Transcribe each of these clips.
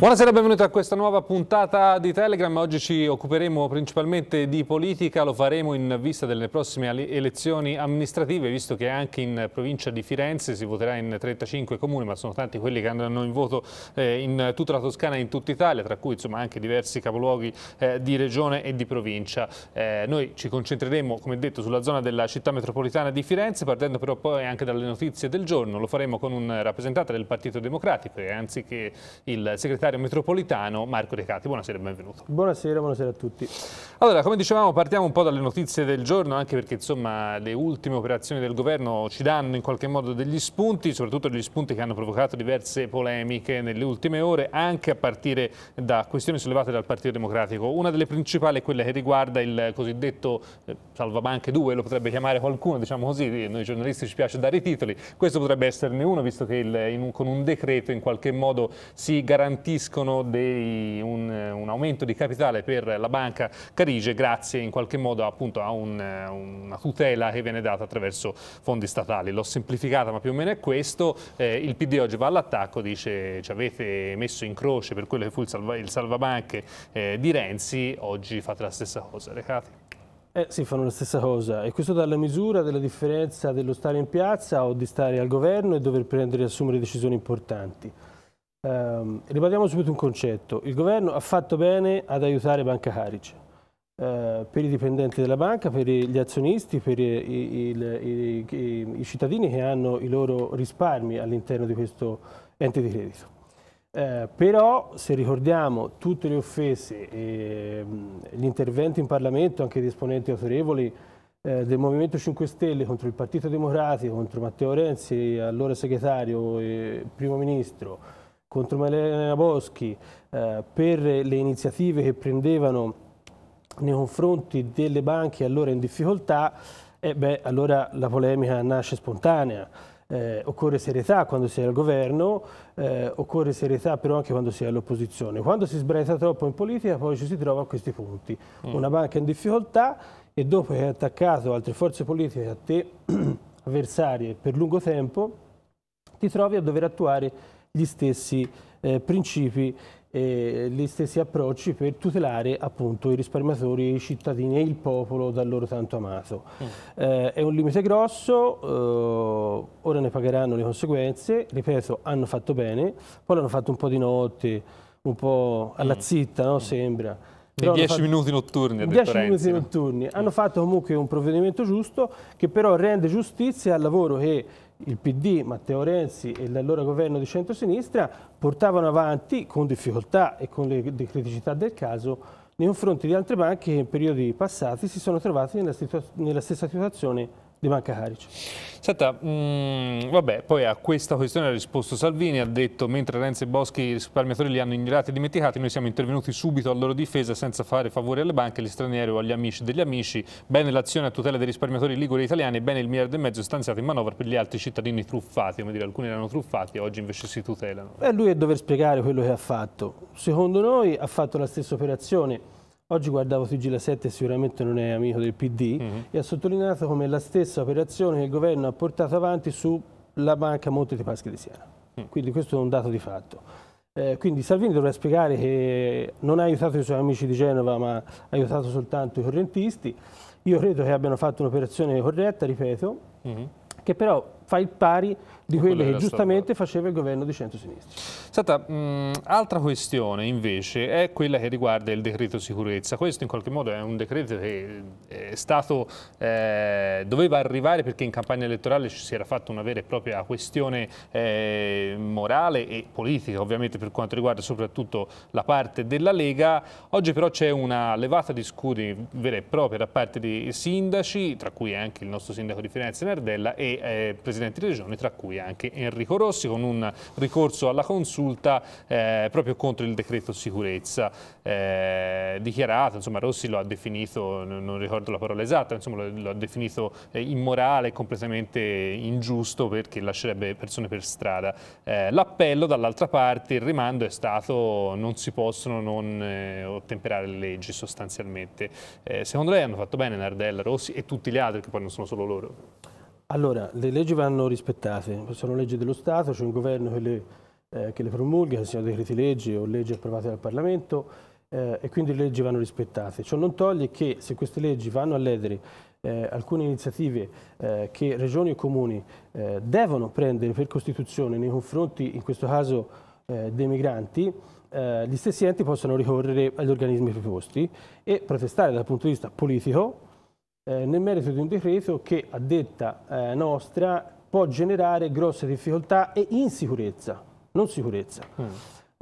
Buonasera e benvenuti a questa nuova puntata di Telegram. Oggi ci occuperemo principalmente di politica, lo faremo in vista delle prossime elezioni amministrative, visto che anche in provincia di Firenze si voterà in 35 comuni, ma sono tanti quelli che andranno in voto eh, in tutta la Toscana e in tutta Italia, tra cui insomma, anche diversi capoluoghi eh, di regione e di provincia. Eh, noi ci concentreremo, come detto, sulla zona della città metropolitana di Firenze, partendo però poi anche dalle notizie del giorno. Lo faremo con un rappresentante del Partito Democratico, anziché il segretario bibliotecario metropolitano Marco Recati. Buonasera e benvenuto. Buonasera, buonasera a tutti. Allora, come dicevamo, partiamo un po' dalle notizie del giorno, anche perché insomma le ultime operazioni del governo ci danno in qualche modo degli spunti, soprattutto degli spunti che hanno provocato diverse polemiche nelle ultime ore, anche a partire da questioni sollevate dal Partito Democratico. Una delle principali è quella che riguarda il cosiddetto eh, salvabanche 2, lo potrebbe chiamare qualcuno, diciamo così, noi giornalisti ci piace dare i titoli, questo potrebbe esserne uno, visto che il, un, con un decreto in qualche modo si garantisce garantiscono dei, un, un, aumento di capitale per la banca Carige grazie in qualche modo appunto, a un, una tutela che viene data attraverso fondi statali. L'ho semplificata ma più o meno è questo, eh, il PD oggi va all'attacco, dice ci avete messo in croce per quello che fu il, salva, il salvabanche eh, di Renzi, oggi fate la stessa cosa. Recati. Eh, sì, fanno la stessa cosa e questo dà la misura della differenza dello stare in piazza o di stare al governo e dover prendere e assumere decisioni importanti. Eh, ribadiamo subito un concetto. Il governo ha fatto bene ad aiutare Banca Carice eh, per i dipendenti della banca, per gli azionisti, per i, i, i, i cittadini che hanno i loro risparmi all'interno di questo ente di credito. Eh, però se ricordiamo tutte le offese e mm, gli interventi in Parlamento anche di esponenti autorevoli eh, del Movimento 5 Stelle contro il Partito Democratico, contro Matteo Renzi, allora segretario e primo ministro, contro Malena Boschi eh, per le iniziative che prendevano nei confronti delle banche allora in difficoltà, eh beh, allora la polemica nasce spontanea. Eh, occorre serietà quando si è al governo, eh, occorre serietà però anche quando si è all'opposizione. Quando si sbraita troppo in politica poi ci si trova a questi punti. Mm. Una banca in difficoltà e dopo che hai attaccato altre forze politiche a te avversarie per lungo tempo, ti trovi a dover attuare gli stessi eh, principi e gli stessi approcci per tutelare appunto i risparmiatori, i cittadini e il popolo da loro tanto amato. Mm. Eh, è un limite grosso, eh, ora ne pagheranno le conseguenze, ripeto hanno fatto bene, poi l'hanno fatto un po' di notte, un po' alla mm. zitta no? mm. sembra. Però dieci fatto... minuti notturni. 10 minuti notturni. Hanno mm. fatto comunque un provvedimento giusto che però rende giustizia al lavoro che il PD, Matteo Renzi e l'allora governo di centrosinistra portavano avanti con difficoltà e con le, criticità del caso nei confronti di altre banche che in periodi passati si sono trovate nella, nella stessa situazione di Manca Carici. Senta, mh, mm, vabbè, poi a questa questione ha risposto Salvini, ha detto mentre Renzi e Boschi i risparmiatori li hanno ignorati e dimenticati, noi siamo intervenuti subito a loro difesa senza fare favori alle banche, agli stranieri o agli amici degli amici, bene l'azione a tutela dei risparmiatori liguri italiani e bene il miliardo e mezzo stanziato in manovra per gli altri cittadini truffati, come dire, alcuni erano truffati e oggi invece si tutelano. Beh, lui è dover spiegare quello che ha fatto. Secondo noi ha fatto la stessa operazione Oggi guardavo sui 7 sicuramente non è amico del PD mm -hmm. e ha sottolineato come la stessa operazione che il governo ha portato avanti sulla banca Monte di Paschi di Siena. Mm. Quindi questo è un dato di fatto. Eh, quindi Salvini dovrà spiegare che non ha aiutato i suoi amici di Genova ma ha aiutato soltanto i correntisti. Io credo che abbiano fatto un'operazione corretta, ripeto, mm -hmm. che però fa il pari di quelle che giustamente faceva il governo di centrosinistra. Senta, mh, mm, altra questione invece è quella che riguarda il decreto sicurezza. Questo in qualche modo è un decreto che eh, è stato, eh, doveva arrivare perché in campagna elettorale ci si era fatta una vera e propria questione eh, morale e politica, ovviamente per quanto riguarda soprattutto la parte della Lega. Oggi però c'è una levata di scudi vera e propria da parte dei sindaci, tra cui anche il nostro sindaco di Firenze Nardella e eh, presidente presidenti di regione, tra cui anche Enrico Rossi, con un ricorso alla consulta eh, proprio contro il decreto sicurezza eh, dichiarato. Insomma, Rossi lo ha definito, non ricordo la parola esatta, insomma, lo, lo ha definito eh, immorale, completamente ingiusto perché lascerebbe persone per strada. Eh, l'appello dall'altra parte, il rimando è stato non si possono non eh, ottemperare le leggi sostanzialmente. Eh, secondo lei hanno fatto bene Nardella, Rossi e tutti gli altri che poi non sono solo loro? Allora, le leggi vanno rispettate, sono leggi dello Stato, c'è cioè un governo che le, eh, che le, promulga, che siano decreti leggi o leggi approvate dal Parlamento eh, e quindi le leggi vanno rispettate. Ciò non toglie che se queste leggi vanno a ledere eh, alcune iniziative eh, che regioni e comuni eh, devono prendere per Costituzione nei confronti, in questo caso, eh, dei migranti, gli stessi enti possono ricorrere agli organismi preposti e protestare dal punto di vista politico, eh, nel merito di un decreto che a detta eh, nostra può generare grosse difficoltà e insicurezza, non sicurezza. Mm.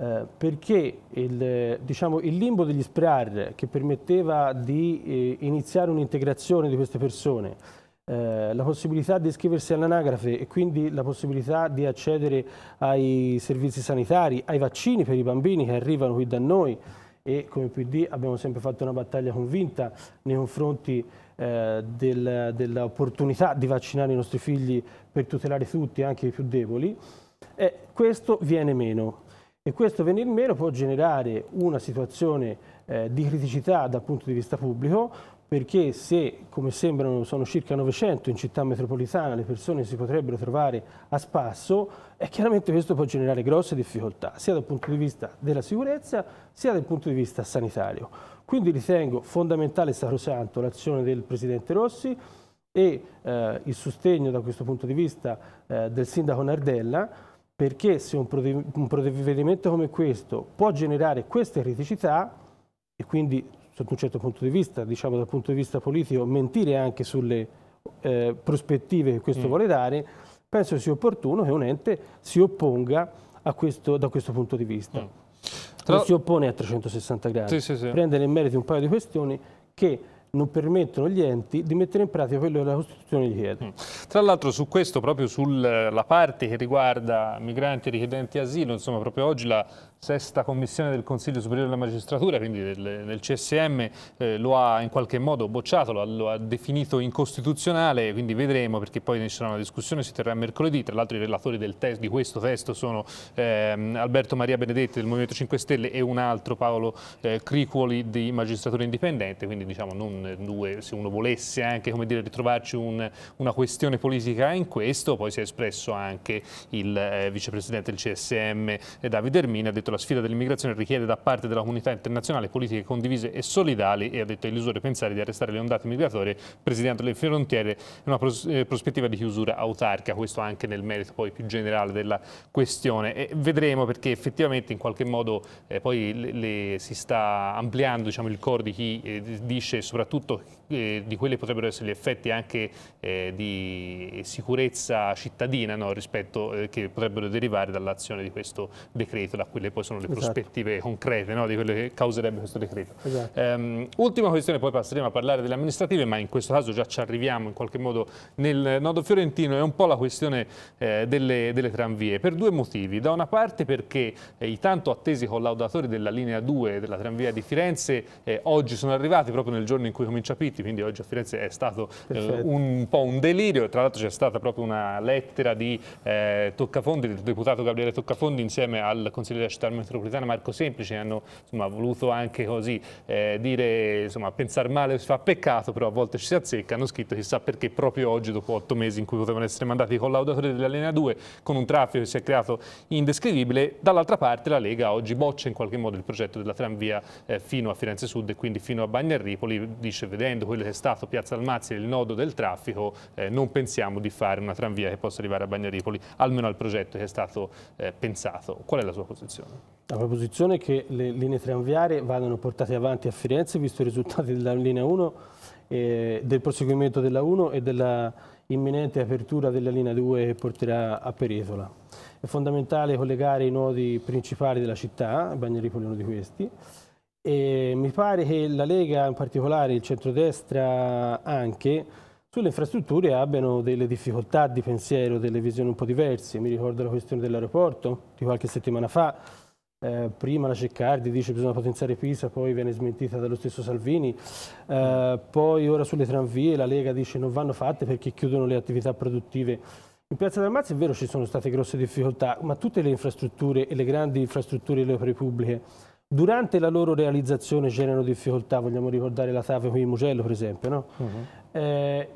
Eh, perché il, diciamo, il, limbo degli SPRAR che permetteva di eh, iniziare un'integrazione di queste persone, eh, la possibilità di iscriversi all'anagrafe e quindi la possibilità di accedere ai servizi sanitari, ai vaccini per i bambini che arrivano qui da noi e come PD abbiamo sempre fatto una battaglia convinta nei confronti eh, del, dell'opportunità di vaccinare i nostri figli per tutelare tutti, anche i più deboli, eh, questo viene meno. E questo venir meno può generare una situazione eh, di criticità dal punto di vista pubblico, perché se, come sembrano, sono circa 900 in città metropolitana le persone si potrebbero trovare a spasso, e chiaramente questo può generare grosse difficoltà, sia dal punto di vista della sicurezza, sia dal punto di vista sanitario. Quindi ritengo fondamentale e sacrosanto l'azione del Presidente Rossi e eh, il sostegno da questo punto di vista eh, del Sindaco Nardella perché se un provvedimento come questo può generare queste criticità e quindi sotto un certo punto di vista, diciamo dal punto di vista politico, mentire anche sulle eh, prospettive che questo mm. vuole dare, penso sia opportuno che un ente si opponga questo, da questo punto di vista. Mm. Tra... non si oppone a 360 gradi, sì, sì, sì. prende nel merito un paio di questioni che non permettono agli enti di mettere in pratica quello che la Costituzione gli chiede. Mm. Tra l'altro su questo, proprio sulla eh, parte che riguarda migranti e richiedenti asilo, insomma proprio oggi la sesta commissione del Consiglio Superiore della Magistratura, quindi del, del CSM, eh, lo ha in qualche modo bocciato, lo ha, lo ha, definito incostituzionale, quindi vedremo perché poi ne sarà una discussione, si terrà mercoledì, tra l'altro i relatori testo, di questo testo sono ehm, Alberto Maria Benedetti del Movimento 5 Stelle e un altro Paolo eh, Cricuoli di Magistratura Indipendente, quindi diciamo non con eh, due, se uno volesse anche come dire, ritrovarci un, una questione politica in questo, poi si è espresso anche il eh, vicepresidente del CSM eh, Davide Ermini, ha detto la sfida dell'immigrazione richiede da parte della comunità internazionale politiche condivise e solidali e ha detto è illusore pensare di arrestare le ondate migratorie presidiando le frontiere in una pros eh, prospettiva di chiusura autarca, questo anche nel merito poi più generale della questione e vedremo perché effettivamente in qualche modo eh, poi le, le, si sta ampliando diciamo, il core di chi dice soprattutto soprattutto eh, di quelli potrebbero essere gli effetti anche eh, di sicurezza cittadina no, rispetto eh, che potrebbero derivare dall'azione di questo decreto, da quelle poi sono le esatto. prospettive concrete no, di quello che causerebbe questo decreto. Esatto. Um, ultima questione, poi passeremo a parlare delle amministrative, ma in questo caso già ci arriviamo in qualche modo nel nodo fiorentino, è un po' la questione eh, delle, delle, tranvie, per due motivi. Da una parte perché eh, i tanto attesi collaudatori della linea 2 della tranvia di Firenze eh, oggi sono arrivati proprio nel giorno in cui cui comincia Pitti, quindi oggi a Firenze è stato eh, un po' un delirio, tra l'altro c'è stata proprio una lettera di eh, Toccafondi, del deputato Gabriele Toccafondi insieme al consigliere della città metropolitana Marco Semplice, hanno insomma, voluto anche così eh, dire, insomma, pensare male si fa peccato, però a volte ci si azzecca, hanno scritto chissà perché proprio oggi, dopo otto mesi in cui potevano essere mandati i collaudatori della linea 2, con un traffico che si è creato indescrivibile, dall'altra parte la Lega oggi boccia in qualche modo il progetto della tranvia eh, fino a Firenze Sud e quindi fino a Bagnarripoli dice vedendo quello che è stato Piazza Almazzi e il nodo del traffico eh, non pensiamo di fare una tranvia che possa arrivare a Bagnaripoli, almeno al progetto che è stato eh, pensato. Qual è la sua posizione? La mia posizione è che le linee tranviarie vadano portate avanti a Firenze, visto i risultati della linea 1, eh, del proseguimento della 1 e della imminente apertura della linea 2 che porterà a Peretola. È fondamentale collegare i nodi principali della città, Bagnaripoli è uno di questi, e mi pare che la Lega, in particolare il centrodestra anche, sulle infrastrutture abbiano delle difficoltà di pensiero, delle visioni un po' diverse. Mi ricordo la questione dell'aeroporto di qualche settimana fa. Eh, prima la Ceccardi dice che bisogna potenziare Pisa, poi viene smentita dallo stesso Salvini. Eh, poi ora sulle tranvie la Lega dice che non vanno fatte perché chiudono le attività produttive. In Piazza del Mazzi è vero ci sono state grosse difficoltà, ma tutte le infrastrutture e le grandi infrastrutture e le opere pubbliche durante la loro realizzazione generano difficoltà, vogliamo ricordare la TAFE qui in Mugello per esempio, no? uh mhm. -huh. eh,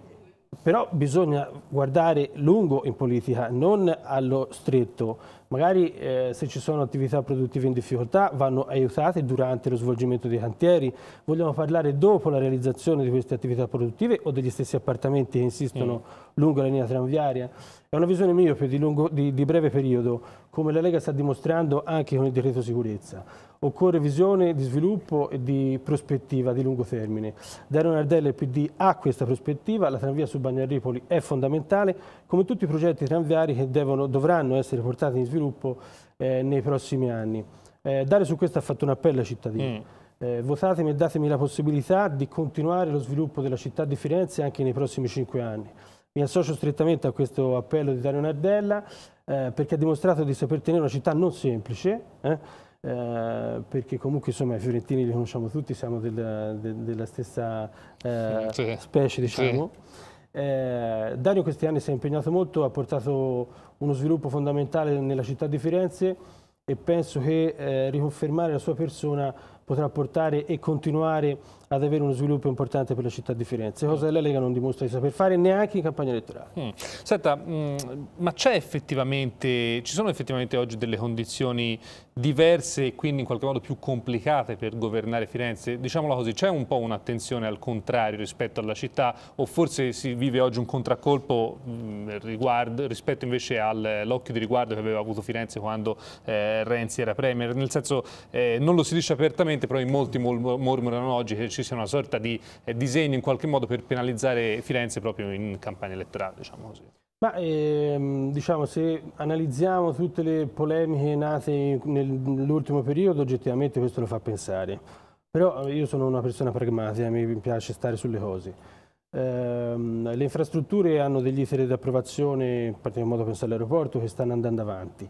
però bisogna guardare lungo in politica, non allo stretto. Magari eh, se ci sono attività produttive in difficoltà vanno aiutate durante lo svolgimento dei cantieri. Vogliamo parlare dopo la realizzazione di queste attività produttive o degli stessi appartamenti che insistono mm. lungo la linea tranviaria. È una visione miope di, lungo, di, di breve periodo, come la Lega sta dimostrando anche con il decreto sicurezza occorre visione di sviluppo e di prospettiva di lungo termine. Dario Nardelli e PD ha questa prospettiva, la tranvia su Bagnaripoli è fondamentale, come tutti i progetti tranviari che devono, dovranno essere portati in sviluppo eh, nei prossimi anni. Eh, Dario su questo ha fatto un appello ai cittadini. Mm. Eh, votatemi e datemi la possibilità di continuare lo sviluppo della città di Firenze anche nei prossimi cinque anni. Mi associo strettamente a questo appello di Dario Nardella eh, perché ha dimostrato di saper tenere una città non semplice, eh, eh, perché comunque insomma i fiorentini li conosciamo tutti, siamo del, de, della stessa eh, sì. specie diciamo. Sì. Eh, Dario questi anni si è impegnato molto, ha portato uno sviluppo fondamentale nella città di Firenze e penso che eh, riconfermare la sua persona potrà portare e continuare ad avere uno sviluppo importante per la città di Firenze, cosa che la Lega non dimostra di saper fare neanche in campagna elettorale. Mm. Senta, mh, mm, ma effettivamente, ci sono effettivamente oggi delle condizioni diverse e quindi in qualche modo più complicate per governare Firenze? Diciamola così, c'è un po' un'attenzione al contrario rispetto alla città o forse si vive oggi un contraccolpo mh, mm, riguardo, rispetto invece all'occhio eh, di riguardo che aveva avuto Firenze quando eh, Renzi era Premier? Nel senso, eh, non lo si dice apertamente, però in molti mormorano oggi che ci ci sia una sorta di eh, disegno in qualche modo per penalizzare Firenze proprio in campagna elettorale, diciamo così. Ma ehm, diciamo, se analizziamo tutte le polemiche nate nell'ultimo periodo, oggettivamente questo lo fa pensare. Però eh, io sono una persona pragmatica, mi piace stare sulle cose. Ehm, le infrastrutture hanno degli iteri di approvazione, in particolar modo penso all'aeroporto, che stanno andando avanti.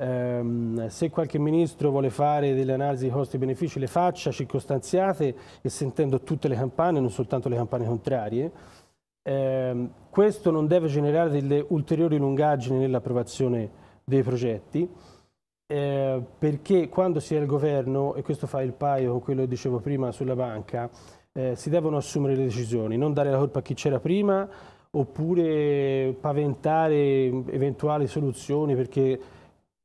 Ehm, se qualche ministro vuole fare delle analisi di costi-benefici e le faccia circostanziate e sentendo tutte le campane, non soltanto le campane contrarie. Ehm, questo non deve generare delle ulteriori lungaggini nell'approvazione dei progetti, eh, perché quando si è al governo, e questo fa il paio con quello che dicevo prima sulla banca, eh, si devono assumere le decisioni, non dare la colpa a chi c'era prima oppure paventare eventuali soluzioni perché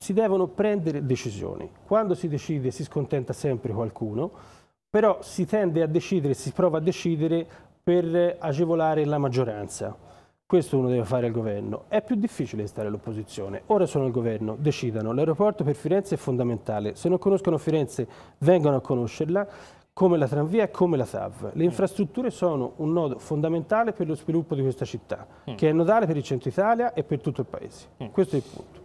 si devono prendere decisioni. Quando si decide si scontenta sempre qualcuno, però si tende a decidere, si prova a decidere per agevolare la maggioranza. Questo uno deve fare al governo. È più difficile stare all'opposizione. Ora sono al governo, decidano. L'aeroporto per Firenze è fondamentale. Se non conoscono Firenze, vengano a conoscerla come la tranvia e come la TAV. Le mm. infrastrutture sono un nodo fondamentale per lo sviluppo di questa città, mm. che è nodale per il centro Italia e per tutto il paese. Mm. Questo è il punto.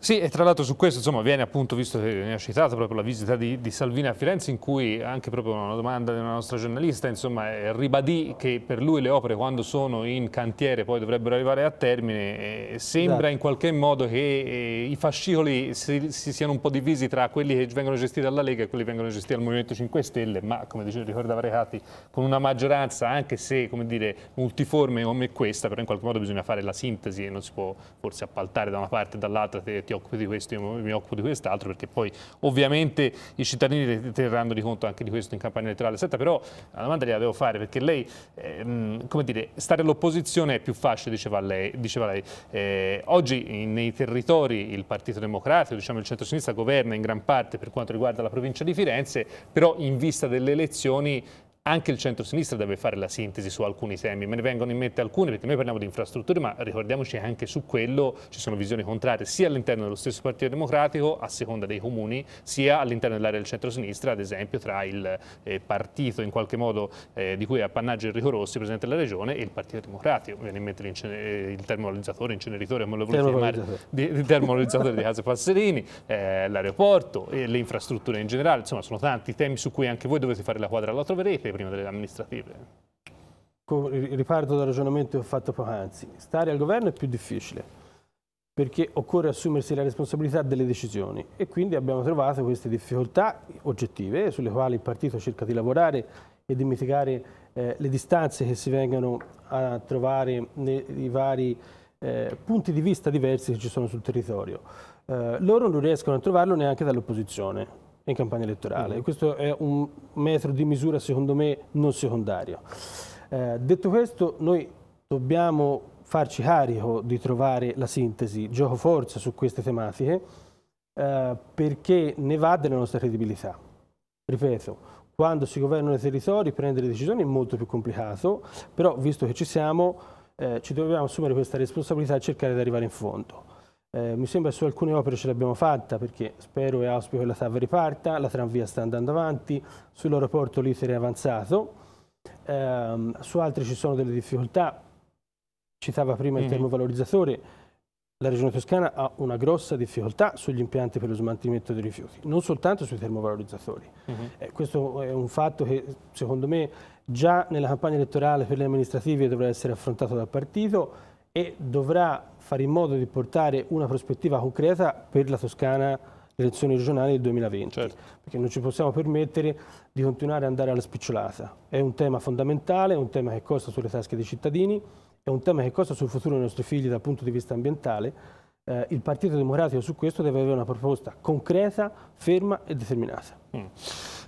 Sì, e tra l'altro su questo insomma, viene appunto, visto che ne ho citato, proprio la visita di, di, Salvini a Firenze in cui anche proprio una domanda di una nostra giornalista insomma, eh, ribadì che per lui le opere quando sono in cantiere poi dovrebbero arrivare a termine eh, sembra esatto. in qualche modo che eh, i fascicoli si, si, siano un po' divisi tra quelli che vengono gestiti dalla Lega e quelli che vengono gestiti dal Movimento 5 Stelle ma come dicevo, ricordava Recati con una maggioranza anche se come dire, multiforme come questa però in qualche modo bisogna fare la sintesi e non si può forse appaltare da una parte e dall'altra ti occupi di questo, io mi occupo di quest'altro, perché poi ovviamente i cittadini terranno di conto anche di questo in campagna elettorale. Senta, però la domanda la devo fare, perché lei, ehm, come dire, stare all'opposizione è più facile, diceva lei. Diceva lei. Eh, oggi nei territori il Partito Democratico, diciamo il centro-sinistra, governa in gran parte per quanto riguarda la provincia di Firenze, però in vista delle elezioni anche il centro-sinistra deve fare la sintesi su alcuni temi, me ne vengono in mente alcuni perché noi parliamo di infrastrutture ma ricordiamoci che anche su quello ci sono visioni contrarie sia all'interno dello stesso Partito Democratico a seconda dei comuni sia all'interno dell'area del centro-sinistra ad esempio tra il eh, partito in qualche modo eh, di cui è appannaggio Enrico Rossi, Presidente della Regione e il Partito Democratico, mi viene in mente eh, il termolarizzatore, inceneritore come lo volete chiamare, il termolarizzatore di Casa Passerini, eh, l'aeroporto, le infrastrutture in generale, insomma sono tanti temi su cui anche voi dovete fare la quadra, la troverete prima delle amministrative. Riparto dal ragionamento che ho fatto poc'anzi. Stare al governo è più difficile perché occorre assumersi la responsabilità delle decisioni e quindi abbiamo trovato queste difficoltà oggettive sulle quali il partito cerca di lavorare e di mitigare eh, le distanze che si vengono a trovare nei vari eh, punti di vista diversi che ci sono sul territorio. Eh, loro non riescono a trovarlo neanche dall'opposizione in campagna elettorale. Mm Questo è un metro di misura, secondo me, non secondario. Eh, detto questo, noi dobbiamo farci carico di trovare la sintesi, gioco forza su queste tematiche, eh, perché ne va della nostra credibilità. Ripeto, quando si governano i territori prendere decisioni è molto più complicato, però visto che ci siamo eh, ci dobbiamo assumere questa responsabilità e cercare di arrivare in fondo. Eh, mi sembra su alcune opere ce l'abbiamo fatta perché spero e auspico che la TAV riparta, la tranvia sta andando avanti, sull'aeroporto l'iter è avanzato, eh, su altri ci sono delle difficoltà, citava prima mm. il mhm. termovalorizzatore, la regione toscana ha una grossa difficoltà sugli impianti per lo smaltimento dei rifiuti, non soltanto sui termovalorizzatori. Mm -hmm. eh, questo è un fatto che secondo me già nella campagna elettorale per le amministrative dovrà essere affrontato dal partito e dovrà fare in modo di portare una prospettiva concreta per la Toscana le elezioni regionali del 2020, certo. perché non ci possiamo permettere di continuare ad andare alla spicciolata. È un tema fondamentale, è un tema che costa sulle tasche dei cittadini, è un tema che costa sul futuro dei nostri figli dal punto di vista ambientale. Eh, il Partito Democratico su questo deve avere una proposta concreta, ferma e determinata. Mm.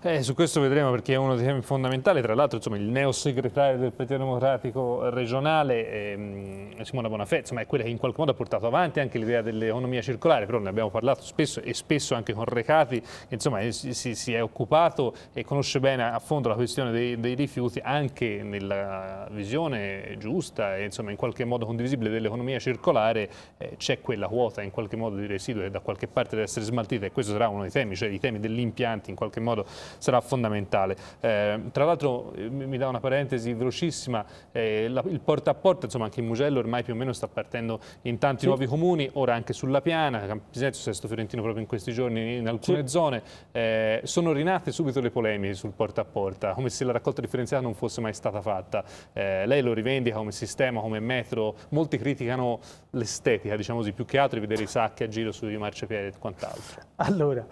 Eh, su questo vedremo perché è uno dei temi fondamentali, tra l'altro il neo segretario del Partito Democratico regionale, ehm, Simona Bonafè, insomma, è quella che in qualche modo ha portato avanti anche l'idea dell'economia circolare, però ne abbiamo parlato spesso e spesso anche con Recati, insomma si, si è occupato e conosce bene a fondo la questione dei, dei rifiuti anche nella visione giusta e insomma, in qualche modo condivisibile dell'economia circolare eh, c'è quella quota in qualche modo di residuo che da qualche parte deve essere smaltita e questo sarà uno dei temi, cioè i temi degli impianti in qualche modo sarà fondamentale. Eh, tra l'altro eh, mi da una parentesi velocissima, eh, la, il porta a porta, insomma anche il Mugello ormai più o meno sta partendo in tanti sì. nuovi comuni, ora anche sulla Piana, Campisezzo, Sesto Fiorentino proprio in questi giorni in alcune sì. zone, eh, sono rinate subito le polemiche sul porta a porta, come se la raccolta differenziata non fosse mai stata fatta. Eh, lei lo rivendica come sistema, come metro, molti criticano l'estetica, diciamo così, più che altro di vedere i sacchi a giro sui marciapiedi e quant'altro. Allora,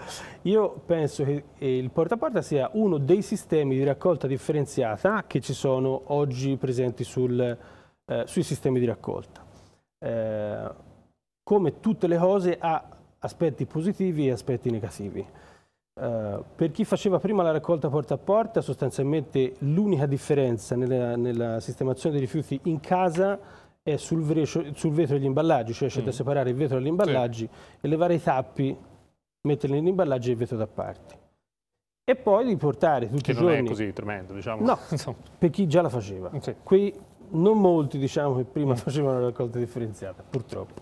io penso che il porta a porta sia uno dei sistemi di raccolta differenziata che ci sono oggi presenti sul, eh, sui sistemi di raccolta. Eh, come tutte le cose ha aspetti positivi e aspetti negativi. Uh, per chi faceva prima la raccolta porta a porta, sostanzialmente l'unica differenza nella, nella, sistemazione dei rifiuti in casa è sul, vrecio, sul vetro degli imballaggi, cioè c'è mm. da separare il vetro dagli imballaggi sì. e levare i tappi, metterli negli imballaggi e il vetro da parte e poi riportare tutti che i giorni. Che non è così tremendo, diciamo. No, per chi già la faceva. Sì. Qui non molti, diciamo, che prima facevano la raccolta differenziata, purtroppo.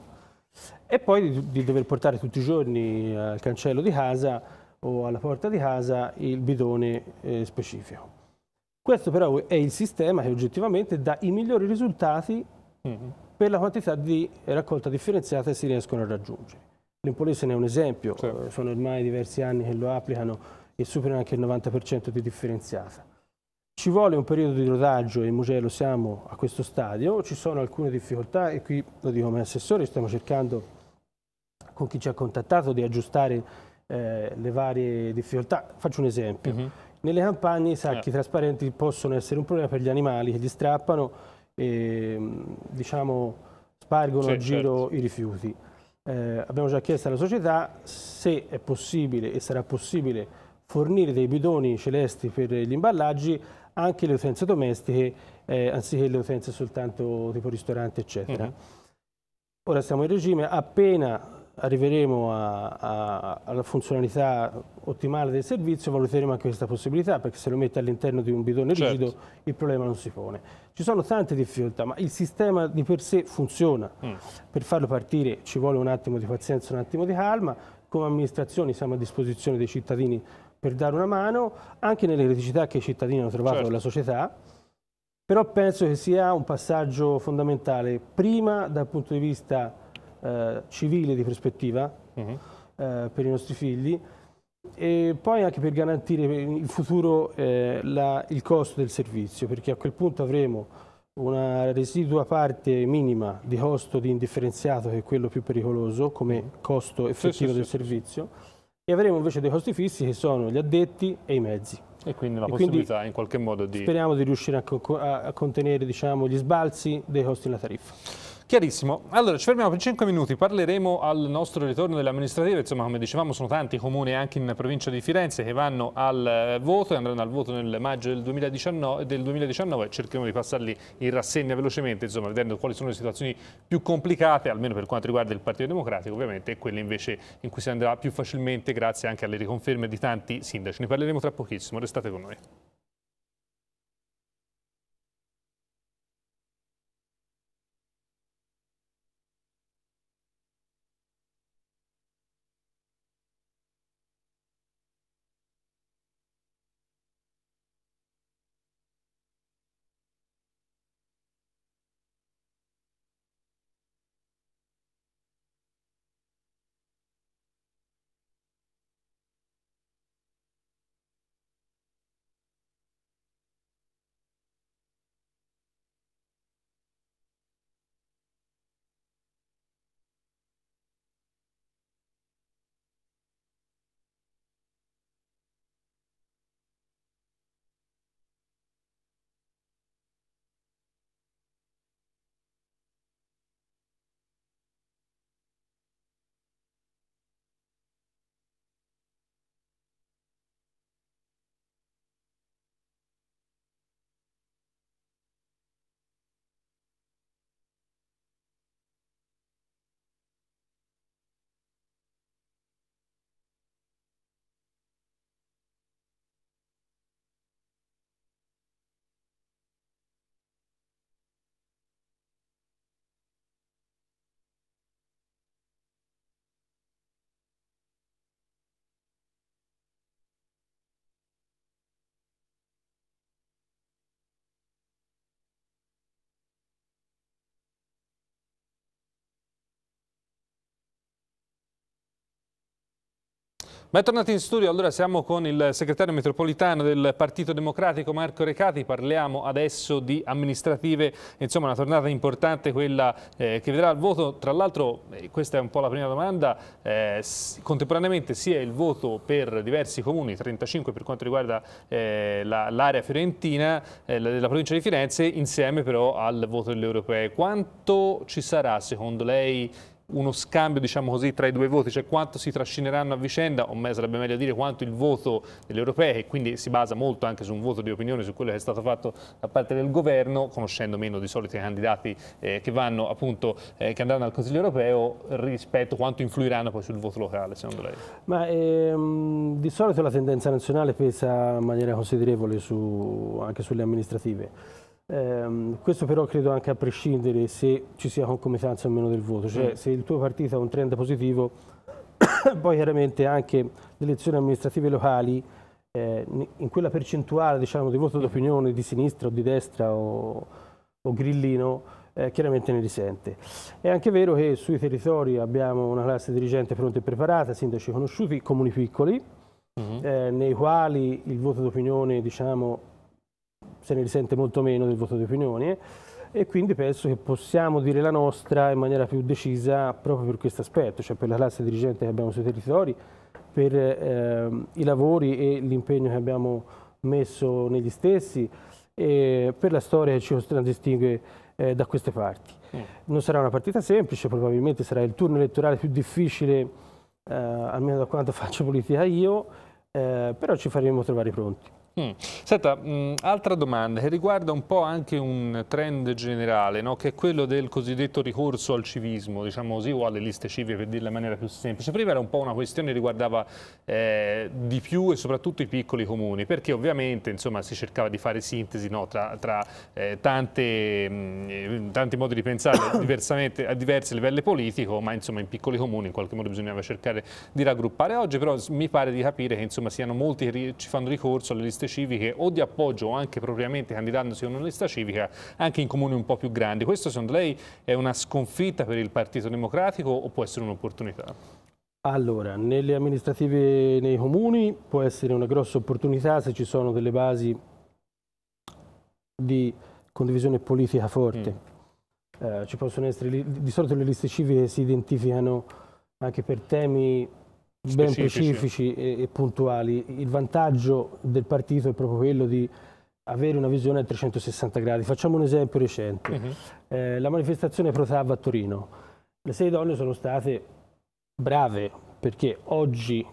E poi di, di dover portare tutti i giorni al cancello di casa o alla porta di casa il bidone eh, specifico. Questo però è il sistema che oggettivamente dà i migliori risultati mm -hmm. per la quantità di raccolta differenziata che si riescono a raggiungere. L'Empolese ne è un esempio, sì. Eh, sono ormai diversi anni che lo applicano e superano anche il 90% di differenziata. Ci vuole un periodo di rodaggio e in Mugello siamo a questo stadio, ci sono alcune difficoltà e qui lo dico come assessore, stiamo cercando con chi ci ha contattato di aggiustare eh, le varie difficoltà. Faccio un esempio. Mm -hmm. Nelle campagne i sacchi eh. trasparenti possono essere un problema per gli animali che li strappano e diciamo, spargono sì, a giro certo. i rifiuti. Eh, abbiamo già chiesto alla società se è possibile e sarà possibile fornire dei bidoni celesti per gli imballaggi anche le utenze domestiche eh, anziché le utenze soltanto tipo ristorante eccetera. Mm -hmm. Ora siamo in regime, appena arriveremo a, a, alla funzionalità ottimale del servizio valuteremo anche questa possibilità perché se lo mette all'interno di un bidone certo. rigido il problema non si pone. Ci sono tante difficoltà ma il sistema di per sé funziona, mm. per farlo partire ci vuole un attimo di pazienza, un attimo di calma, come amministrazioni siamo a disposizione dei cittadini per dare una mano anche nelle criticità che i cittadini hanno trovato certo. nella società, però penso che sia un passaggio fondamentale, prima dal punto di vista eh, civile di prospettiva uh mhm. -huh. eh, per i nostri figli, e poi anche per garantire in futuro eh, la, il costo del servizio, perché a quel punto avremo una residua parte minima di costo di indifferenziato, che è quello più pericoloso come mm. costo effettivo sì, sì, del sì, servizio, e avremo invece dei costi fissi che sono gli addetti e i mezzi. E quindi la e possibilità quindi in qualche modo di... Speriamo di riuscire a, co a contenere diciamo, gli sbalzi dei costi della tariffa. Chiarissimo. Allora, ci fermiamo per 5 minuti, parleremo al nostro ritorno delle amministrative, insomma come dicevamo sono tanti comuni anche in provincia di Firenze che vanno al eh, voto e andranno al voto nel maggio del 2019, del 2019. cercheremo di passarli in rassegna velocemente, insomma vedendo quali sono le situazioni più complicate, almeno per quanto riguarda il Partito Democratico ovviamente, e quelle invece in cui si andrà più facilmente grazie anche alle riconferme di tanti sindaci. Ne parleremo tra pochissimo, restate con noi. Bentornati in studio, allora siamo con il segretario metropolitano del Partito Democratico Marco Recati, parliamo adesso di amministrative, insomma una tornata importante quella eh, che vedrà il voto, tra l'altro eh, questa è un po' la prima domanda, eh, contemporaneamente sia il voto per diversi comuni, 35 per quanto riguarda eh, l'area eh, la, fiorentina della provincia di Firenze, insieme però al voto delle europee, quanto ci sarà secondo lei uno scambio diciamo così, tra i due voti, cioè quanto si trascineranno a vicenda, o meglio sarebbe meglio dire quanto il voto delle europee, che quindi si basa molto anche su un voto di opinione, su quello che è stato fatto da parte del governo, conoscendo meno di solito i candidati eh, che, vanno, appunto, eh, che andranno al Consiglio europeo, rispetto a quanto influiranno poi sul voto locale, secondo lei? Ma ehm, di solito la tendenza nazionale pesa in maniera considerevole su, anche sulle amministrative. Ehm, questo però credo anche a prescindere se ci sia concomitanza o meno del voto, cioè mm. se il tuo partito ha un trend positivo, poi chiaramente anche le elezioni amministrative locali eh, in quella percentuale diciamo, di voto d'opinione mm. di sinistra o di destra o, o grillino eh, chiaramente ne risente. È anche vero che sui territori abbiamo una classe dirigente pronta e preparata, sindaci conosciuti, comuni piccoli, mm eh, nei quali il voto d'opinione diciamo, se ne risente molto meno del voto di opinione eh, e quindi penso che possiamo dire la nostra in maniera più decisa proprio per questo aspetto, cioè per la classe dirigente che abbiamo sui territori, per eh, i lavori e l'impegno che abbiamo messo negli stessi e per la storia che ci contraddistingue eh, da queste parti. Mm. Non sarà una partita semplice, probabilmente sarà il turno elettorale più difficile, eh, almeno da quanto faccio politica io, eh, però ci faremo trovare pronti. Mm. Senta, mh, mm, altra domanda che riguarda un po' anche un trend generale, no? che è quello del cosiddetto ricorso al civismo, diciamo così, o alle liste civiche per dirla in maniera più semplice. Prima era un po' una questione che riguardava eh, di più e soprattutto i piccoli comuni, perché ovviamente insomma, si cercava di fare sintesi no? tra, tra eh, tante, mh, mm, tanti modi di pensare a diversi livelli politico, ma insomma, in piccoli comuni in qualche modo bisognava cercare di raggruppare. Oggi però mi pare di capire che insomma, siano molti che ci fanno ricorso alle liste forze civiche o di appoggio o anche propriamente candidandosi a una lista civica anche in comuni un po' più grandi. Questo secondo lei è una sconfitta per il Partito Democratico o può essere un'opportunità? Allora, nelle amministrative nei comuni può essere una grossa opportunità se ci sono delle basi di condivisione politica forte. Mm. Eh, ci possono essere, di solito le liste civiche si identificano anche per temi ben specifici e, e puntuali. Il vantaggio del partito è proprio quello di avere una visione a 360 gradi. Facciamo un esempio recente. Uh mhm. -huh. eh, la manifestazione ProTav a Torino. Le sei donne sono state brave perché oggi,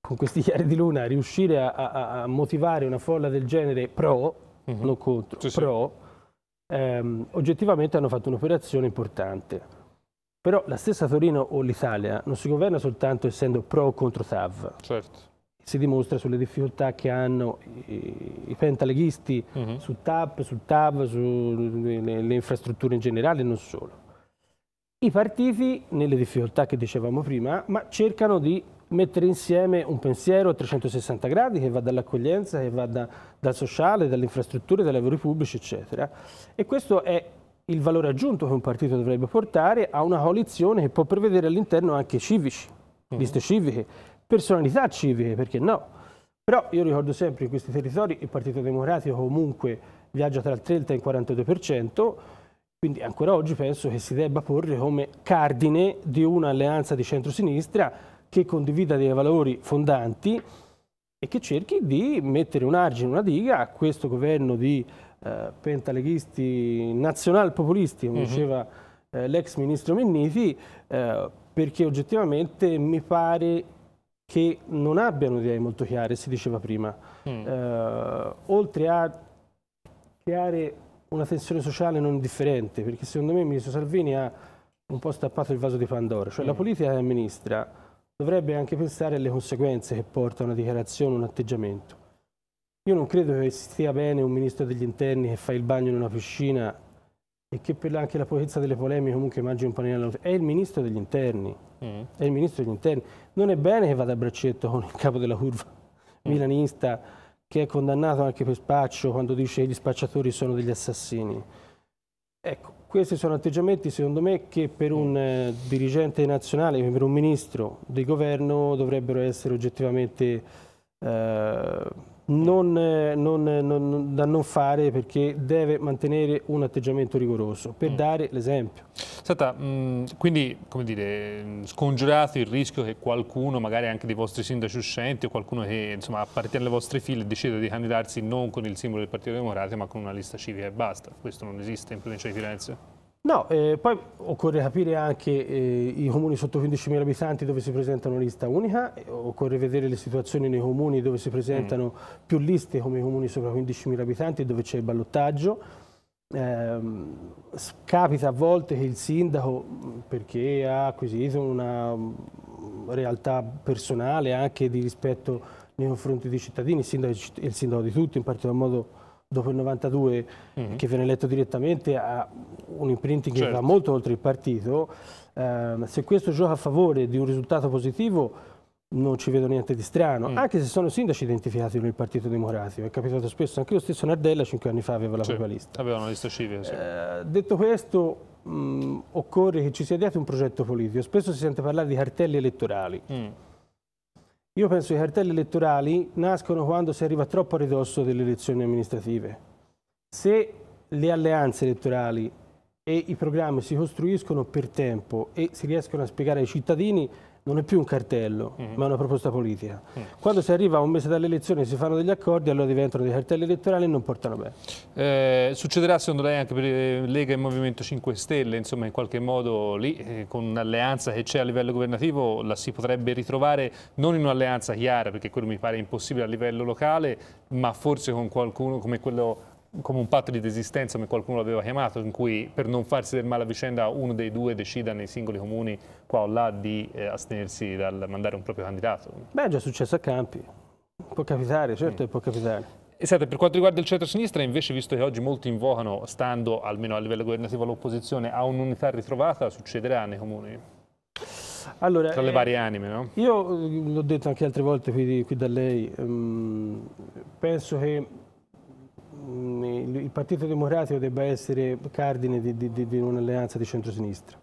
con questi chiari di luna, riuscire a, a, a motivare una folla del genere pro, uh mhm. -huh. non contro, sì, pro, sì. Ehm, oggettivamente hanno fatto un'operazione importante. Però la stessa Torino o l'Italia non si governa soltanto essendo pro o contro TAV. Certo. Si dimostra sulle difficoltà che hanno i, i pentaleghisti uh mhm. -huh. su TAP, sul TAV, sulle infrastrutture in generale, e non solo. I partiti, nelle difficoltà che dicevamo prima, ma cercano di mettere insieme un pensiero a 360 gradi che va dall'accoglienza, che va da, dal sociale, dalle infrastrutture, dai lavori pubblici, eccetera. E questo è il valore aggiunto che un partito dovrebbe portare a una coalizione che può prevedere all'interno anche civici, mm. liste civiche, personalità civiche, perché no? Però io ricordo sempre in questi territori il Partito Democratico comunque viaggia tra il 30 e il 42%, quindi ancora oggi penso che si debba porre come cardine di un'alleanza di centrosinistra che condivida dei valori fondanti e che cerchi di mettere un argine, una diga a questo governo di eh, pentaleghisti nazionalpopulisti, come uh mhm. -huh. diceva eh, l'ex ministro Minniti, eh, perché oggettivamente mi pare che non abbiano idee molto chiare, si diceva prima, mm. Eh, oltre a creare una tensione sociale non indifferente, perché secondo me il ministro Salvini ha un po' stappato il vaso di Pandora, cioè mm. la politica che amministra dovrebbe anche pensare alle conseguenze che porta una dichiarazione, un atteggiamento. Io non credo che stia bene un ministro degli interni che fa il bagno in una piscina e che per anche la potenza delle polemiche comunque mangi un panino all'auto. È il ministro degli interni. Mm. È il ministro degli interni. Non è bene che vada a braccetto con il capo della curva mm. milanista che è condannato anche per spaccio quando dice che gli spacciatori sono degli assassini. Ecco, questi sono atteggiamenti secondo me che per mm. un eh, dirigente nazionale, per un ministro di governo dovrebbero essere oggettivamente... Eh, non, eh, eh, non, non, da non fare perché deve mantenere un atteggiamento rigoroso per mm. dare l'esempio. Senta, mm, quindi come dire, scongiurato il rischio che qualcuno, magari anche dei vostri sindaci uscenti o qualcuno che insomma, appartiene alle vostre file decida di candidarsi non con il simbolo del Partito Democratico ma con una lista civica e basta, questo non esiste in provincia di Firenze? No, eh, poi occorre capire anche eh, i comuni sotto 15.000 abitanti dove si presenta una lista unica, occorre vedere le situazioni nei comuni dove si presentano mm. più liste come i comuni sopra 15.000 abitanti dove c'è il ballottaggio. Eh, capita a volte che il sindaco, perché ha acquisito una mm, realtà personale anche di rispetto nei confronti dei cittadini, il sindaco, il sindaco di tutti, in particolar modo dopo il 92 mm. Mm-hmm. che viene eletto direttamente, ha un imprinting certo. che va certo. molto oltre il partito, eh, se questo gioca a favore di un risultato positivo non ci vedo niente di strano, mm. anche se sono sindaci identificati con il Partito Democratico, è capitato spesso, anche lo stesso Nardella cinque anni fa aveva la cioè, propria lista. Aveva una lista civile, sì. eh, detto questo, mh, mm, occorre che ci sia dietro un progetto politico, spesso si sente parlare di cartelli elettorali. Mm. Io penso che i cartelli elettorali nascono quando si arriva troppo a ridosso delle elezioni amministrative. Se le alleanze elettorali e i programmi si costruiscono per tempo e si riescono a spiegare ai cittadini non è più un cartello, mm. ma è una proposta politica. Mm. Quando si arriva a un mese dalle elezioni e si fanno degli accordi, allora diventano dei cartelli elettorali e non portano bene. Eh, succederà secondo lei anche per eh, Lega e Movimento 5 Stelle, insomma in qualche modo lì eh, con un'alleanza che c'è a livello governativo la si potrebbe ritrovare non in un'alleanza chiara, perché quello mi pare impossibile a livello locale, ma forse con qualcuno come quello come un patto di desistenza, come qualcuno l'aveva chiamato, in cui per non farsi del male a vicenda uno dei due decida nei singoli comuni qua o là di eh, astenersi dal mandare un proprio candidato? Beh, è già successo a Campi. Può capitare, certo mm. può capitare. Esatto, per quanto riguarda il centro-sinistra, invece, visto che oggi molti invocano, stando almeno a livello governativo all'opposizione, a un'unità ritrovata, succederà nei comuni? Allora, Tra le eh, varie anime, no? Io eh, l'ho detto anche altre volte qui, qui da lei, um, penso che Mm, il Partito Democratico debba essere cardine di, di, di un'alleanza di centrosinistra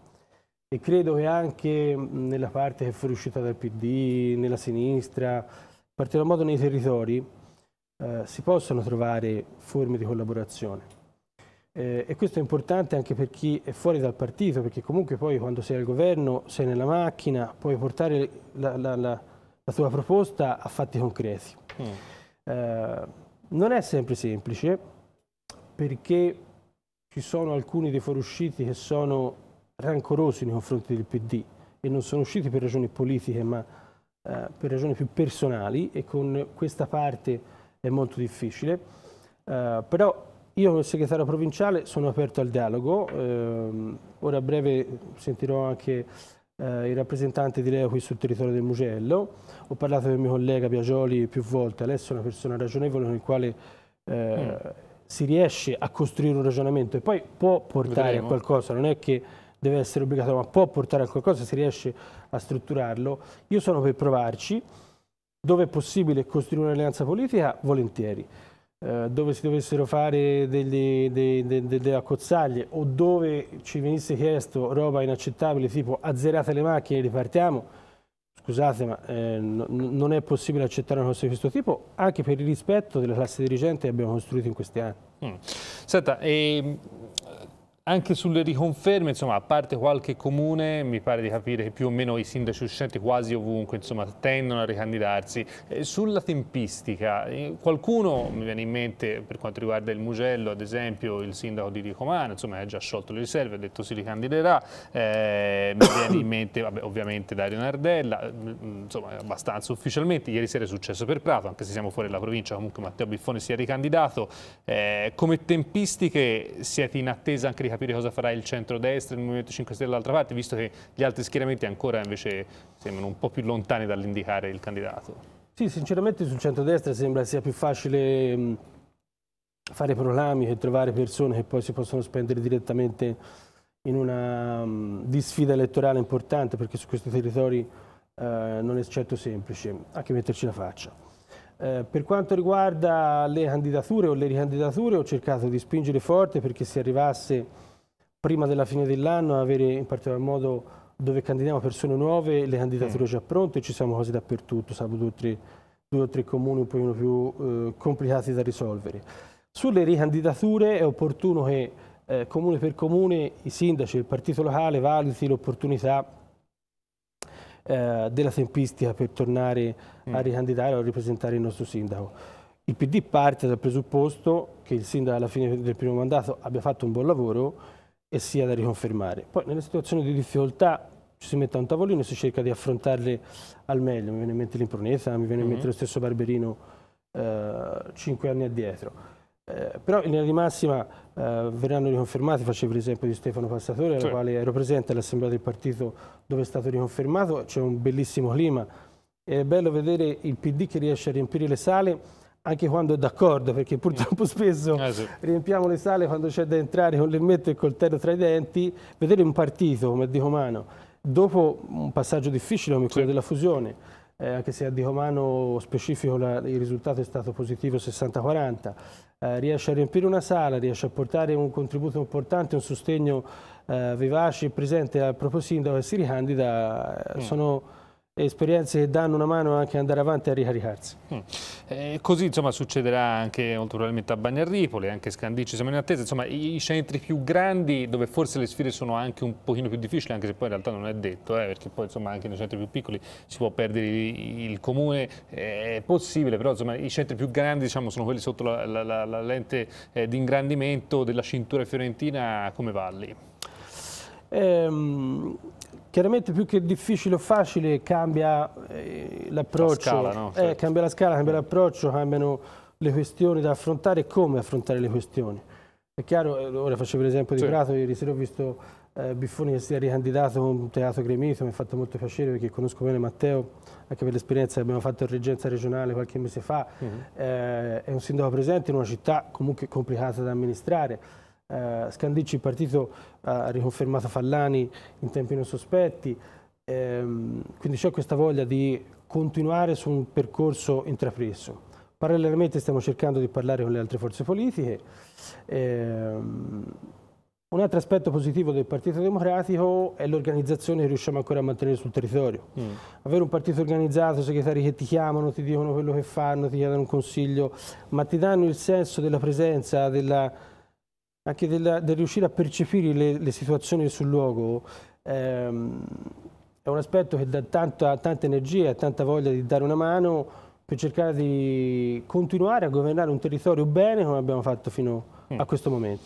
e credo che anche mm, nella parte che è fuoriuscita dal PD, nella sinistra, in particolar modo nei territori, eh, si possano trovare forme di collaborazione. Eh, e questo è importante anche per chi è fuori dal partito, perché comunque poi quando sei al governo, sei nella macchina, puoi portare la, la, la, la tua proposta a fatti concreti. Mm. Eh, non è sempre semplice perché ci sono alcuni dei fuoriusciti che sono rancorosi nei confronti del PD e non sono usciti per ragioni politiche ma eh, per ragioni più personali e con questa parte è molto difficile. Eh, però io come segretario provinciale sono aperto al dialogo, eh, ora a breve sentirò anche eh, il rappresentante di Leo qui sul territorio del Mugello. Ho parlato con il mio collega Piagioli più volte, adesso è una persona ragionevole con il quale eh, mm. si riesce a costruire un ragionamento e poi può portare Vedremo. a qualcosa, non è che deve essere obbligato, ma può portare a qualcosa, si riesce a strutturarlo. Io sono per provarci, dove è possibile costruire un'alleanza politica, volentieri. Eh, dove si dovessero fare delle, delle, delle, accozzaglie o dove ci venisse chiesto roba inaccettabile tipo azzerate le macchine e ripartiamo, scusate ma eh, no, non è possibile accettare una cosa di questo tipo anche per il rispetto della classe dirigente che abbiamo costruito in questi anni. Mm. Senta, e ehm, anche sulle riconferme, insomma, a parte qualche comune, mi pare di capire che più o meno i sindaci uscenti quasi ovunque insomma, tendono a ricandidarsi. sulla tempistica, eh, qualcuno mi viene in mente per quanto riguarda il Mugello, ad esempio, il sindaco di Ricomano, insomma, ha già sciolto le riserve, ha detto si ricandiderà. Eh, mi viene in mente, vabbè, ovviamente, Dario Nardella, eh, mm, mm, insomma, abbastanza ufficialmente. Ieri sera è successo per Prato, anche se siamo fuori dalla provincia, comunque Matteo Biffone si è ricandidato. Eh, come tempistiche siete in attesa anche di capire cosa farà il centrodestra, il Movimento 5 Stelle dall'altra parte, visto che gli altri schieramenti ancora invece sembrano un po' più lontani dall'indicare il candidato. Sì, sinceramente sul centrodestra sembra sia più facile mm, fare programmi che trovare persone che poi si possono spendere direttamente in una mm, disfida elettorale importante perché su questi territori eh, non è certo semplice anche metterci la faccia. Eh, per quanto riguarda le candidature o le ricandidature ho cercato di spingere forte perché si arrivasse prima della fine dell'anno a avere in particolar modo dove candidiamo persone nuove le candidature mm. già pronte, ci siamo quasi dappertutto, salvo due o tre, due o tre comuni un po' più eh, complicati da risolvere. Sulle ricandidature è opportuno che eh, comune per comune i sindaci e il partito locale valuti l'opportunità eh, della tempistica per tornare mm. a ricandidare o a ripresentare il nostro sindaco. Il PD parte dal presupposto che il sindaco alla fine del primo mandato abbia fatto un buon lavoro e sia da riconfermare. Poi nelle situazioni di difficoltà ci si mette a un tavolino e si cerca di affrontarle al meglio. Mi viene in mente l'impronezza, mi viene in mente mm-hmm. lo stesso Barberino eh, cinque anni addietro. Eh, però in linea di massima eh, verranno riconfermati, facevi l'esempio di Stefano Passatore, sì. alla quale ero presente all'assemblea del partito dove è stato riconfermato, c'è un bellissimo clima, è bello vedere il PD che riesce a riempire le sale anche quando è d'accordo, perché purtroppo mm. spesso eh sì. riempiamo le sale quando c'è da entrare con l'elmetto e il coltello tra i denti, vedere un partito come Dico Mano, dopo un passaggio difficile come quello sì. della fusione, eh, anche se a Di Comano specifico la, il risultato è stato positivo 60-40, eh, riesce a riempire una sala, riesce a portare un contributo importante, un sostegno eh, vivace e presente al proprio sindaco e si ricandida, eh, mm. sono esperienze che danno una mano anche ad andare avanti e a ricaricarsi. Mm. Eh, così insomma, succederà anche oltre a Bagnerripoli, anche Scandici siamo in attesa, insomma i centri più grandi dove forse le sfide sono anche un pochino più difficili, anche se poi in realtà non è detto, eh, perché poi insomma anche nei centri più piccoli si può perdere il, comune, eh, è possibile, però insomma i centri più grandi diciamo, sono quelli sotto la, la, la, la lente eh, di ingrandimento della cintura fiorentina come valli. Ehm Chiaramente più che difficile o facile cambia eh, l'approccio, la no? Eh, certo. cambia la scala, cambia l'approccio, cambiano le questioni da affrontare e come affrontare le questioni. È chiaro, eh, ora facevo l'esempio di sì. Prato, ieri sera ho visto eh, Biffoni che si è ricandidato a un teatro gremito, mi ha fatto molto piacere perché conosco bene Matteo, anche per l'esperienza che abbiamo fatto in reggenza regionale qualche mese fa, mm -hmm. è un sindaco presente in una città comunque complicata da amministrare eh, Scandicci, il partito ha riconfermato Fallani in tempi non sospetti, ehm, quindi c'è questa voglia di continuare su un percorso intrapreso. Parallelamente stiamo cercando di parlare con le altre forze politiche. Ehm, un altro aspetto positivo del Partito Democratico è l'organizzazione che riusciamo ancora a mantenere sul territorio. Mm. Avere un partito organizzato, segretari che ti chiamano, ti dicono quello che fanno, ti chiedono un consiglio, ma ti danno il senso della presenza, della, anche del, del riuscire a percepire le, le situazioni sul luogo ehm, è un aspetto che dà tanta, tanta energia e tanta voglia di dare una mano per cercare di continuare a governare un territorio bene come abbiamo fatto fino a mm. questo momento.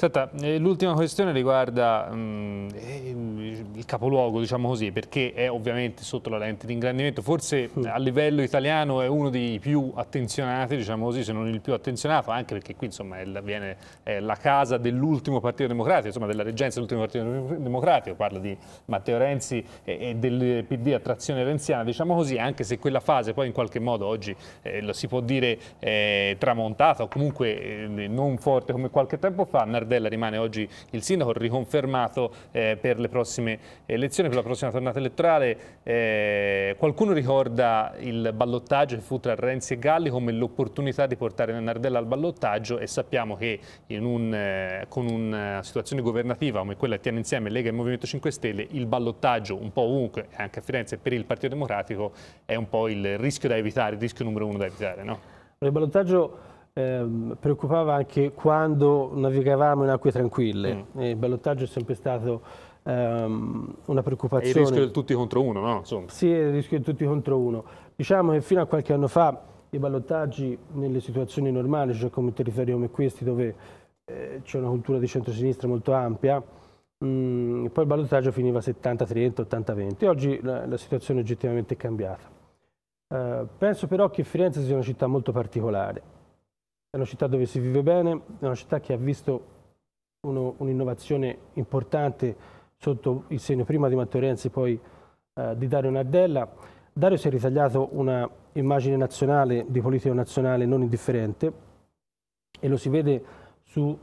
Senta, eh, l'ultima questione riguarda um, il capoluogo, diciamo così, perché è ovviamente sotto la lente di ingrandimento, forse sì. Mm. a livello italiano è uno dei più attenzionati, diciamo così, se non il più attenzionato, anche perché qui insomma, è, la, viene, è la casa dell'ultimo partito democratico, insomma della reggenza dell'ultimo partito democratico, parla di Matteo Renzi e, e, del PD a trazione renziana, diciamo così, anche se quella fase poi in qualche modo oggi eh, lo si può dire eh, tramontata o comunque eh, non forte come qualche tempo fa, Nardella rimane oggi il sindaco, riconfermato eh, per le prossime elezioni, per la prossima tornata elettorale. Eh, qualcuno ricorda il ballottaggio che fu tra Renzi e Galli come l'opportunità di portare Nardella al ballottaggio e sappiamo che un, eh, con una situazione governativa come quella che tiene insieme Lega e Movimento 5 Stelle, il ballottaggio un po' ovunque, anche a Firenze, per il Partito Democratico è un po' il rischio da evitare, il rischio numero uno da evitare. No? Il ballottaggio eh, preoccupava anche quando navigavamo in acque tranquille. Mm. Il ballottaggio è sempre stato ehm, una preoccupazione. E il rischio di tutti contro uno, no? Insomma. Sì, il rischio di tutti contro uno. Diciamo che fino a qualche anno fa i ballottaggi nelle situazioni normali, cioè come territori come questi dove eh, c'è una cultura di centrosinistra molto ampia, mh, mm, poi il ballottaggio finiva 70-30, 80-20. Oggi la, la situazione oggettivamente cambiata. Uh, penso però che Firenze sia una città molto particolare è una città dove si vive bene, è una città che ha visto un'innovazione importante sotto il segno prima di Matteo Renzi, e poi eh, di Dario Nardella. Dario si è ritagliato una immagine nazionale, di politica nazionale non indifferente e lo si vede su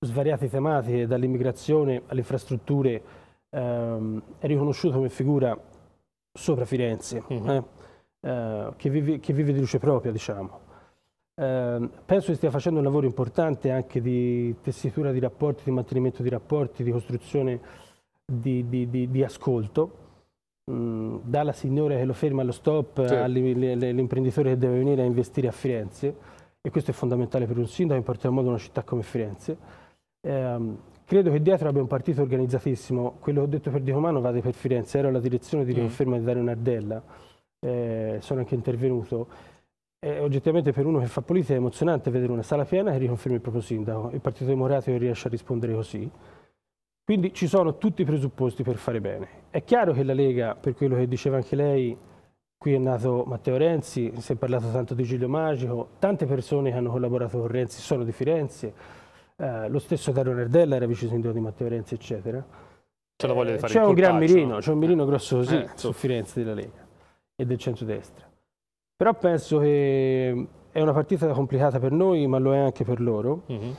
svariate tematiche, dall'immigrazione alle infrastrutture, ehm, è riconosciuto come figura sopra Firenze, mm -hmm. eh, eh, che, vive, che vive di luce propria, diciamo. Ehm, penso che stia facendo un lavoro importante anche di tessitura di rapporti, di mantenimento di rapporti, di costruzione di, di, di, di ascolto. Mm, dalla signora che lo ferma allo stop sì. all'imprenditore che deve venire a investire a Firenze e questo è fondamentale per un sindaco, in particolar modo una città come Firenze. Eh, credo che dietro abbia un partito organizzatissimo. Quello che ho detto per Di Comano vale per Firenze, ero alla direzione di riconferma mm. di Dario Nardella, eh, sono anche intervenuto eh, oggettivamente per uno che fa politica è emozionante vedere una sala piena che riconferma il proprio sindaco, il Partito Democratico riesce a rispondere così. Quindi ci sono tutti i presupposti per fare bene. È chiaro che la Lega, per quello che diceva anche lei, qui è nato Matteo Renzi, si è parlato tanto di Giglio Magico, tante persone che hanno collaborato con Renzi sono di Firenze, eh, lo stesso Dario Nardella era vice sindaco di Matteo Renzi, eccetera. C'è un gran mirino, c'è un mirino grosso così eh, su Firenze della Lega e del centrodestra. Però penso che è una partita complicata per noi, ma lo è anche per loro. Mm -hmm.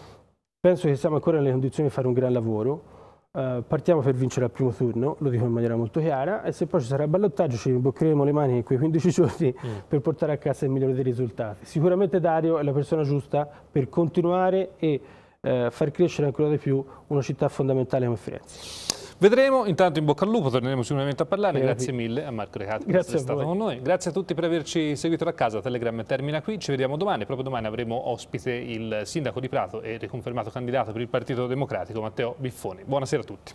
Penso che siamo ancora nelle condizioni di fare un gran lavoro. Uh, partiamo per vincere al primo turno, lo dico in maniera molto chiara, e se poi ci sarà ballottaggio ci rimboccheremo le mani in quei 15 giorni mm. per portare a casa il migliore dei risultati. Sicuramente Dario è la persona giusta per continuare e uh, far crescere ancora di più una città fondamentale come Firenze. Vedremo, intanto in bocca al lupo, torneremo sicuramente a parlare. Grazie, Grazie mille a Marco Recati per essere stato con noi. Grazie a tutti per averci seguito da casa. Telegram termina qui, ci vediamo domani. Proprio domani avremo ospite il sindaco di Prato e riconfermato candidato per il Partito Democratico Matteo Biffoni. Buonasera a tutti.